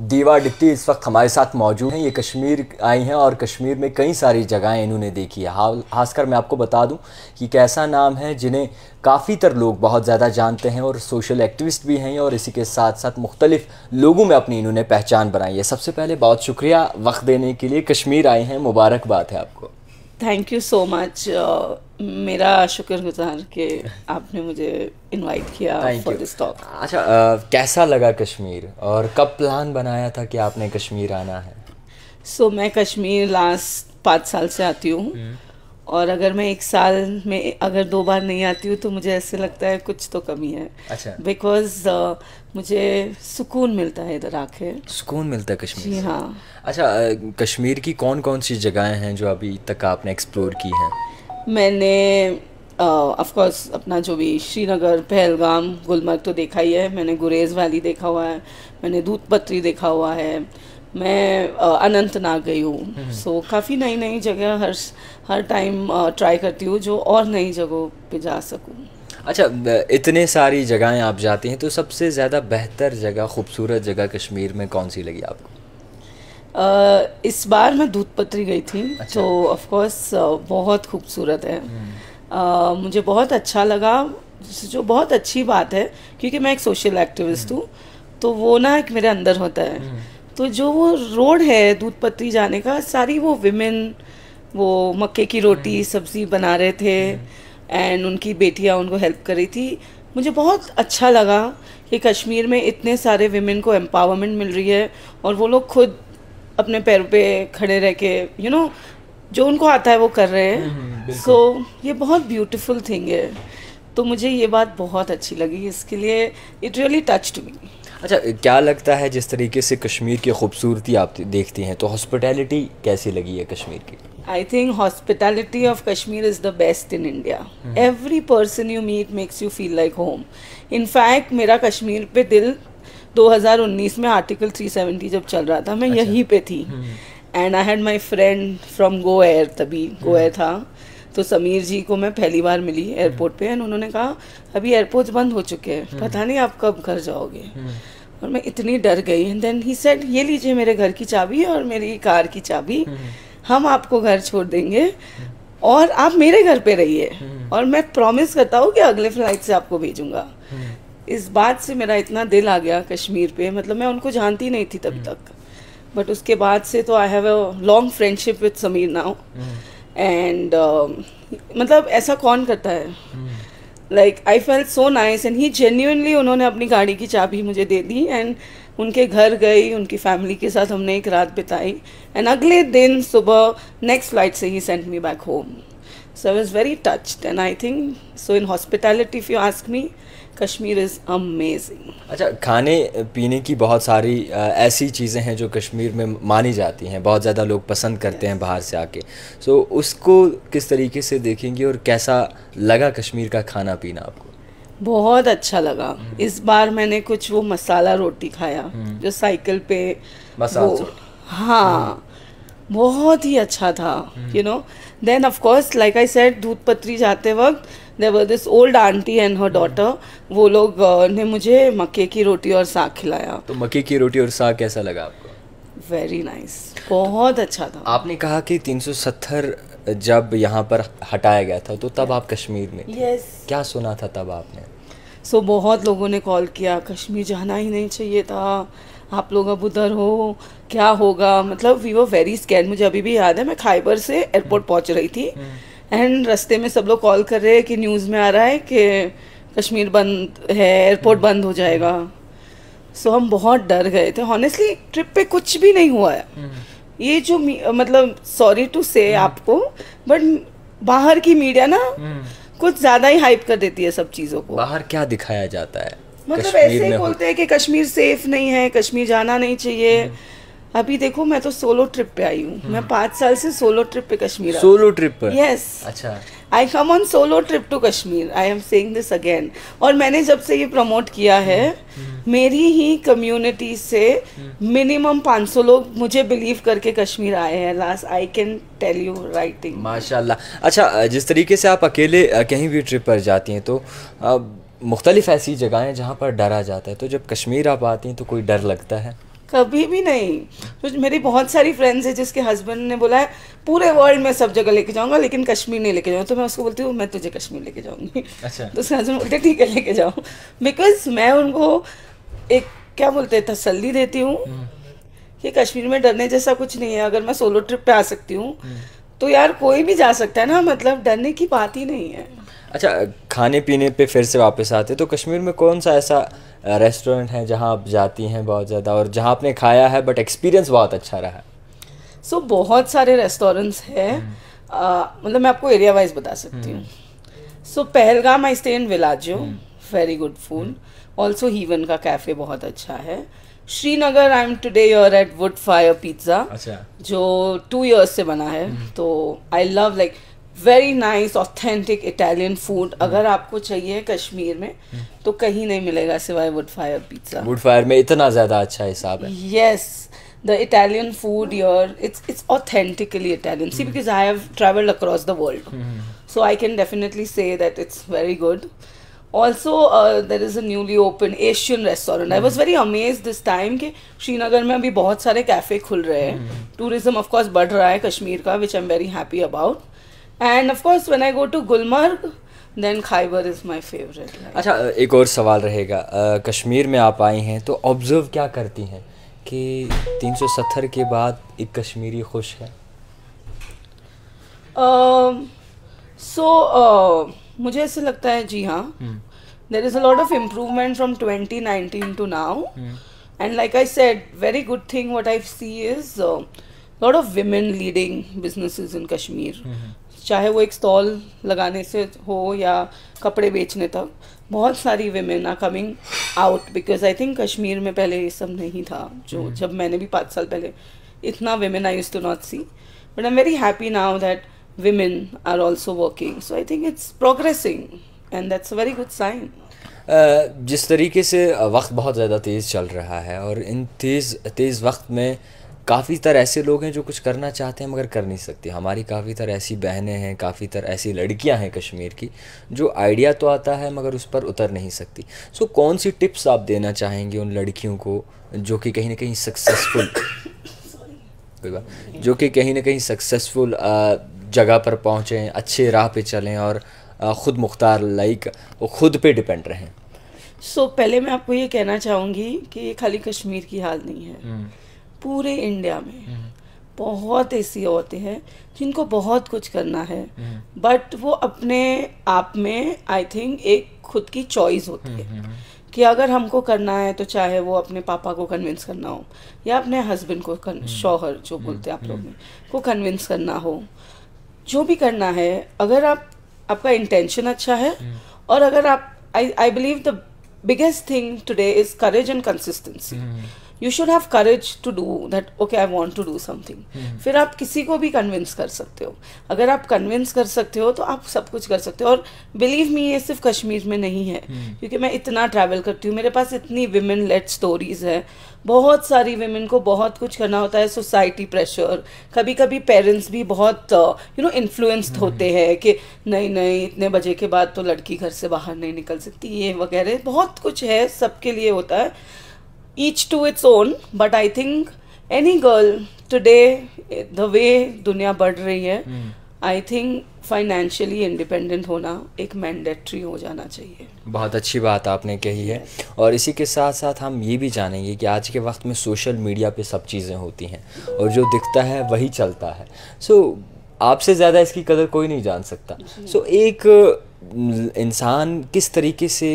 दीवा डिप्टी इस वक्त हमारे साथ मौजूद हैं ये कश्मीर आई हैं और कश्मीर में कई सारी जगहें इन्होंने देखी है खासकर मैं आपको बता दूं कि एक ऐसा नाम है जिन्हें काफ़ी तर लोग बहुत ज़्यादा जानते हैं और सोशल एक्टिविस्ट भी हैं और इसी के साथ साथ मुख्तलिफ लोगों में अपनी इन्होंने पहचान बनाई है सबसे पहले बहुत शुक्रिया वक्त देने के लिए कश्मीर आए हैं मुबारकबाद है आपको थैंक यू सो मच मेरा शुक्रगुजार कि आपने मुझे इनवाइट किया फॉर दिस टॉक अच्छा आ, uh, कैसा लगा कश्मीर और कब प्लान बनाया था कि आपने कश्मीर आना है सो so, मैं कश्मीर लास्ट पाँच साल से आती हूँ हम्म। और अगर मैं एक साल में अगर दो बार नहीं आती हूँ तो मुझे ऐसे लगता है कुछ तो कमी है अच्छा बिकॉज uh, मुझे सुकून मिलता है इधर आके सुकून मिलता है कश्मीर जी हाँ अच्छा कश्मीर की कौन कौन सी जगहें हैं जो अभी तक आपने एक्सप्लोर की हैं मैंने ऑफकोर्स uh, अपना जो भी श्रीनगर पहलगाम गुलमर्ग तो देखा ही है मैंने गुरेज वैली देखा हुआ है मैंने दूध पत्री देखा हुआ है मैं अनंतनाग गई हूँ सो हम्म। so, काफ़ी नई नई जगह हर हर टाइम ट्राई करती हूँ जो और नई जगहों पे जा सकूँ अच्छा इतने सारी जगहें आप जाती हैं तो सबसे ज़्यादा बेहतर जगह खूबसूरत जगह कश्मीर में कौन सी लगी आपको आ, इस बार मैं दूधपत्री गई थी अच्छा। तो ऑफकोर्स बहुत खूबसूरत है आ, हम्म। मुझे बहुत अच्छा लगा जो बहुत अच्छी बात है क्योंकि मैं एक सोशल एक्टिविस्ट हम्म। हूँ तो वो ना एक मेरे अंदर होता है तो जो वो रोड है दूध पत्री जाने का सारी वो विमेन वो मक्के की रोटी हम्म। सब्जी बना रहे थे एंड हम्म। उनकी बेटियाँ उनको हेल्प कर रही थी मुझे बहुत अच्छा लगा कि कश्मीर में इतने सारे विमेन को एम्पावरमेंट मिल रही है और वो लोग खुद अपने पैरों पे खड़े रह के यू you नो know, जो उनको आता है वो कर रहे हैं सो हम्म, so, ये बहुत ब्यूटीफुल थिंग है तो मुझे ये बात बहुत अच्छी लगी इसके लिए it really touch to me अच्छा क्या लगता है जिस तरीके से कश्मीर की खूबसूरती आप देखती हैं तो हॉस्पिटैलिटी कैसी लगी है कश्मीर की I think hospitality of Kashmir is the best in India every person you meet makes you feel like home in fact मेरा कश्मीर पे दिल 2019 में आर्टिकल 370 जब चल रहा था मैं अच्छा। यहीं पे थी and I had my friend from Go Air तभी गो एयर hmm. था तो समीर जी को मैं पहली बार मिली एयरपोर्ट hmm. पे एंड उन्होंने कहा अभी एयरपोर्ट बंद हो चुके हैं hmm. पता नहीं आप कब घर जाओगे और मैं इतनी डर गई एंड देन ही सेड ये लीजिए मेरे घर की चाबी और मेरी कार की चाबी हम्म। हम आपको घर छोड़ देंगे और आप मेरे घर पे रहिए हम्म। और मैं प्रॉमिस करता हूँ कि अगले फ्लाइट से आपको भेजूंगा हम्म। इस बात से मेरा इतना दिल आ गया कश्मीर पे मतलब मैं उनको जानती नहीं थी तब तक बट उसके बाद से तो I have a long friendship with Sameer now and मतलब ऐसा कौन करता है like I felt so nice and he genuinely उन्होंने अपनी गाड़ी की चाबी मुझे दे दी एंड उनके घर गई उनकी फैमिली के साथ हमने एक रात बिताई एंड अगले दिन सुबह नेक्स्ट फ्लाइट से ही sent me back home So I was very touched, and I think so. In hospitality, if you ask me, Kashmir is amazing अच्छा खाने पीने की बहुत सारी ऐसी चीज़ें हैं जो कश्मीर में मानी जाती हैं बहुत ज़्यादा लोग पसंद करते yes. हैं बाहर से आके सो so, उसको किस तरीके से देखेंगे और कैसा लगा कश्मीर का खाना पीना आपको बहुत अच्छा लगा हम्म। इस बार मैंने कुछ वो मसाला रोटी खाया हम्म। जो साइकिल पे मसाला हाँ हम्म। बहुत ही अच्छा था you know you know, then of course like I I Doodhpathri जाते वक्त there were this old aunty and her daughter वो लोग ने मुझे मक्के की रोटी और साग खिलाया तो मक्के की रोटी और साग कैसा लगा आपको वेरी नाइस nice. बहुत अच्छा था आपने कहा कि 370 जब यहाँ पर हटाया गया था तो तब yeah. आप कश्मीर में yes. क्या सुना था तब आपने सो so, बहुत लोगों ने कॉल किया कश्मीर जाना ही नहीं चाहिए था आप लोग अब उधर हो क्या होगा मतलब वी वो वेरी स्कैन मुझे अभी भी याद है मैं खाइबर से एयरपोर्ट हम्म। पहुंच रही थी एंड हम्म। रास्ते में सब लोग कॉल कर रहे हैं कि न्यूज़ में आ रहा है कि कश्मीर बंद है एयरपोर्ट हम्म। बंद हो जाएगा सो so, हम बहुत डर गए थे हॉनेस्टली ट्रिप पे कुछ भी नहीं हुआ है ये जो मतलब सॉरी टू से आपको बट बाहर की मीडिया ना कुछ ज्यादा ही हाइप कर देती है सब चीजों को बाहर क्या दिखाया जाता है मतलब ऐसे ही बोलते हैं कि कश्मीर सेफ नहीं है कश्मीर जाना नहीं चाहिए हम्म। अभी देखो मैं तो सोलो ट्रिप पे आई हूँ मैं हम्म। पांच साल से सोलो ट्रिप पे कश्मीर सोलो ट्रिप पे यस अच्छा I come on solo trip to Kashmir I am saying this again और मैंने जब से ये प्रमोट किया है हम्म। मेरी ही कम्युनिटी से मिनिमम हम्म। 500 लोग मुझे बिलीव करके कश्मीर आए हैं last I can tell you writing माशाल्लाह अच्छा जिस तरीके से आप अकेले कहीं भी ट्रिप पर जाती हैं तो मुख्तलिफ ऐसी जगहें जहाँ पर डरा जाता है तो जब कश्मीर आप आती हैं तो कोई डर लगता है कभी भी नहीं तो मेरी बहुत सारी फ्रेंड्स है जिसके हस्बैंड ने बोला है पूरे वर्ल्ड में सब जगह लेके जाऊंगा लेकिन कश्मीर नहीं लेके जाऊंगा तो मैं उसको बोलती हूँ मैं तुझे कश्मीर लेके जाऊंगी अच्छा तो उसके हस्बैंड बोलते ठीक है लेके जाऊँ बिकॉज मैं उनको एक क्या बोलते हैं तसली देती हूँ हम्म। कि कश्मीर में डरने जैसा कुछ नहीं है अगर मैं सोलो ट्रिप पे आ सकती हूँ हम्म। तो यार कोई भी जा सकता है ना मतलब डरने की बात ही नहीं है अच्छा खाने पीने पे फिर से वापस आते तो कश्मीर में कौन सा ऐसा रेस्टोरेंट है जहाँ आप जाती हैं बहुत ज़्यादा और जहाँ आपने खाया है बट एक्सपीरियंस बहुत अच्छा रहा है सो so, बहुत सारे रेस्टोरेंट्स हैं हम्म। मतलब मैं आपको एरिया वाइज बता सकती हूँ so hmm. so, Pahalgam I stay in विलाजो very good food also Heaven का कैफ़े बहुत अच्छा है Srinagar I am today your at wood fire pizza जो टू ईयर्स से बना है हम्म। तो I love like very nice authentic Italian food अगर आपको चाहिए कश्मीर में hmm. तो कहीं नहीं मिलेगा सिवाय wood fire pizza wood fire में इतना ज्यादा अच्छा हिसाब है yes the Italian food your it's it's authentically Italian see because I have travelled across the world so I can definitely say that it's very good also there is a newly open Asian restaurant I was very amaze this time कि श्रीनगर में अभी बहुत सारे cafe खुल रहे हैं tourism hmm. Of course बढ़ रहा है कश्मीर का which I am very happy about and of course when I go to Gulmarg then Khyber is my favourite अच्छा एक और सवाल रहेगा कश्मीर में आप आई हैं तो ऑब्ज़र्व क्या करती हैं कि 370 के बाद एक कश्मीरी खुश है सो uh, so, uh, मुझे ऐसे लगता है जी हाँ there hmm. Is hmm. A lot of improvement from 2019 to now and like I said very good thing what I see is lot of women leading businesses in Kashmir चाहे वो एक stall लगाने से हो या कपड़े बेचने तक बहुत सारी women are coming out because I think Kashmir में पहले ये सब नहीं था जो हम्म। जब मैंने भी पाँच साल पहले इतना women I use to not see but I am very happy now that women are also working so I think it's progressing and that's a very good sign Uh, जिस तरीके से वक्त बहुत ज़्यादा तेज़ चल रहा है और इन तेज़ तेज़ वक्त में काफ़ी तर ऐसे लोग हैं जो कुछ करना चाहते हैं मगर कर नहीं सकते हमारी काफ़ी तर ऐसी बहनें हैं काफ़ी तरह ऐसी लड़कियां हैं कश्मीर की जो आइडिया तो आता है मगर उस पर उतर नहीं सकती सो कौन सी टिप्स आप देना चाहेंगे उन लड़कियों को जो कि कहीं ना कहीं सक्सेसफुल कोई बात जो कि कहीं ना कहीं सक्सेसफुल जगह पर पहुँचें अच्छे राह पर चलें और ख़ुद मुख्तार लाइक वो खुद पे डिपेंड रहें सो so, पहले मैं आपको ये कहना चाहूँगी कि ये खाली कश्मीर की हाल नहीं है हम्म। पूरे इंडिया में हम्म। बहुत ऐसी औरतें हैं जिनको बहुत कुछ करना है बट हम्म। वो अपने आप में आई थिंक एक खुद की चॉइस होती हम्म, है कि अगर हमको करना है तो चाहे वो अपने पापा को कन्विंस करना हो या अपने हस्बैंड को शौहर जो बोलते हैं आप लोग में को कन्विंस करना हो जो भी करना है अगर आप आपका इंटेंशन अच्छा है और अगर आप I I believe the biggest thing today is courage and consistency you should have courage to do that okay I want to do something फिर आप किसी को भी कन्विंस कर सकते हो अगर आप कन्विंस कर सकते हो तो आप सब कुछ कर सकते हो और बिलीव मी ये सिर्फ कश्मीर में नहीं है hmm. क्योंकि मैं इतना ट्रैवल करती हूँ मेरे पास इतनी विमेन लेट स्टोरीज है बहुत सारी वेमेन को बहुत कुछ करना होता है सोसाइटी प्रेशर कभी कभी पेरेंट्स भी बहुत यू नो इन्फ्लुएंस्ड होते हैं कि नहीं नहीं इतने बजे के बाद तो लड़की घर से बाहर नहीं निकल सकती ये वगैरह बहुत कुछ है सबके लिए होता है each to its own but i think any girl today eh, the way duniya बढ़ रही है आई थिंक फाइनेंशियली इंडिपेंडेंट होना एक मैंडेटरी हो जाना चाहिए बहुत अच्छी बात आपने कही है और इसी के साथ साथ हम ये भी जानेंगे कि आज के वक्त में सोशल मीडिया पे सब चीज़ें होती हैं और जो दिखता है वही चलता है सो so, आपसे ज़्यादा इसकी कदर कोई नहीं जान सकता सो so, एक इंसान किस तरीके से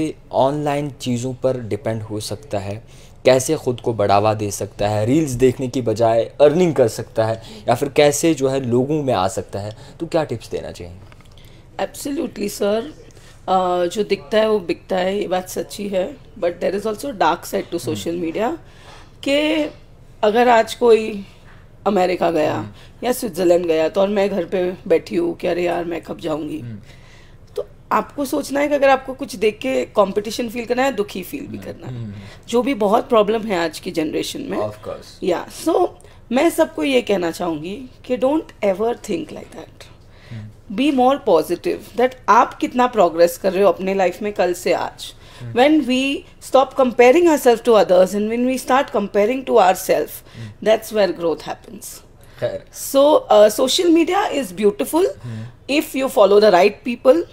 ऑनलाइन चीज़ों पर डिपेंड हो सकता है कैसे ख़ुद को बढ़ावा दे सकता है रील्स देखने की बजाय अर्निंग कर सकता है या फिर कैसे जो है लोगों में आ सकता है तो क्या टिप्स देना चाहिए एब्सोल्युटली सर जो दिखता है वो बिकता है ये बात सच्ची है but there is also dark side to social media कि अगर आज कोई अमेरिका गया हम्म। या स्विट्ज़रलैंड गया तो और मैं घर पे बैठी हूँ कि अरे यार मैं कब जाऊँगी हम्म। आपको सोचना है कि अगर आपको कुछ देख के कॉम्पिटिशन फील करना है दुखी फील भी हम्म, करना है हम्म। जो भी बहुत प्रॉब्लम है आज की जनरेशन में या सो मैं सबको ये कहना चाहूँगी कि don't ever think like that be more positive that आप कितना प्रोग्रेस कर रहे हो अपने लाइफ में कल से आज when we stop comparing our self to others and when we start comparing to our self that's where growth happens खैर so social media is beautiful if you follow the right people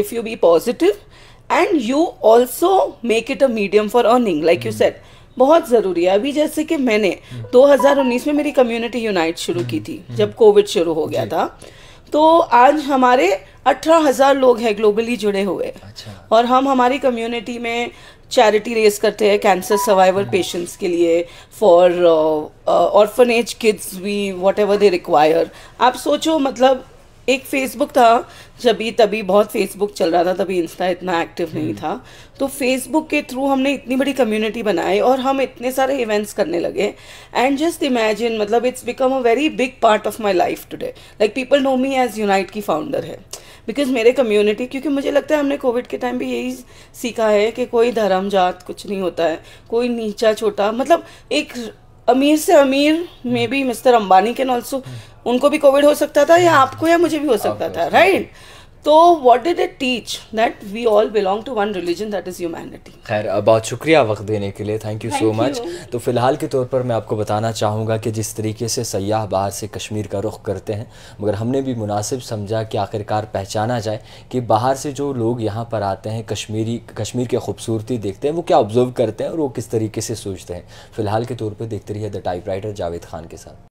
if you be positive and you also make it a medium for earning like you set बहुत ज़रूरी है अभी जैसे कि मैंने 2019 हम्म। में मेरी कम्युनिटी यूनाइट शुरू की हम्म। थी हम्म। जब कोविड शुरू हो गया था तो आज हमारे अठारह हज़ार लोग हैं ग्लोबली जुड़े हुए अच्छा। और हम हमारी कम्युनिटी में चैरिटी रेस करते हैं कैंसर सर्वाइवर पेशेंट्स के लिए for orphanage kids we whatever they require आप सोचो मतलब एक फेसबुक था जब ये तभी बहुत फेसबुक चल रहा था तभी इंस्टा इतना एक्टिव नहीं हम्म। था तो फेसबुक के थ्रू हमने इतनी बड़ी कम्युनिटी बनाई और हम इतने सारे इवेंट्स करने लगे एंड जस्ट इमेजिन मतलब it's become a very big part of my life today like people know me as Unite की फाउंडर है बिकॉज मेरे कम्युनिटी क्योंकि मुझे लगता है हमने कोविड के टाइम भी यही सीखा है कि कोई धर्म जात कुछ नहीं होता है कोई नीचा छोटा मतलब एक अमीर से अमीर maybe mister Ambani can also hmm. उनको भी कोविड हो सकता था या हम्म। आपको या मुझे भी हो सकता था राइट right? तो what did it teach that we all belong to one religion that is humanity खैर बहुत शुक्रिया वक्त देने के लिए थैंक यू सो मच तो फ़िलहाल के तौर पर मैं आपको बताना चाहूँगा कि जिस तरीके से सयाह बाहर से कश्मीर का रुख करते हैं मगर हमने भी मुनासिब समझा कि आखिरकार पहचाना जाए कि बाहर से जो लोग यहाँ पर आते हैं कश्मीरी कश्मीर की खूबसूरती देखते हैं वो क्या ऑब्ज़र्व करते हैं और वो किस तरीके से सोचते हैं फ़िलहाल के तौर पर देखते रहिए द टाइप जावेद खान के साथ